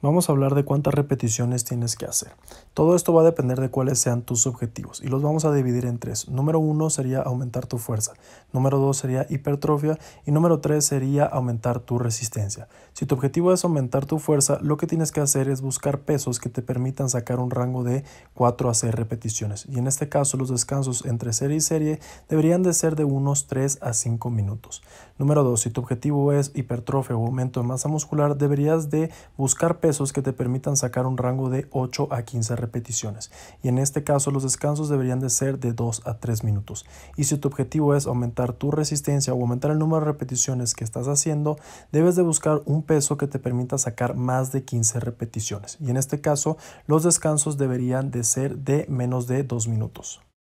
Vamos a hablar de cuántas repeticiones tienes que hacer. Todo esto va a depender de cuáles sean tus objetivos y los vamos a dividir en tres. Número uno sería aumentar tu fuerza, número dos sería hipertrofia y número tres sería aumentar tu resistencia. Si tu objetivo es aumentar tu fuerza, lo que tienes que hacer es buscar pesos que te permitan sacar un rango de 4 a 6 repeticiones y en este caso los descansos entre serie y serie deberían de ser de unos 3 a 5 minutos. Número dos, si tu objetivo es hipertrofia o aumento de masa muscular, deberías de buscar que te permitan sacar un rango de 8 a 15 repeticiones. Y en este caso los descansos deberían de ser de 2 a 3 minutos. Y si tu objetivo es aumentar tu resistencia o aumentar el número de repeticiones que estás haciendo, debes de buscar un peso que te permita sacar más de 15 repeticiones. Y en este caso los descansos deberían de ser de menos de 2 minutos.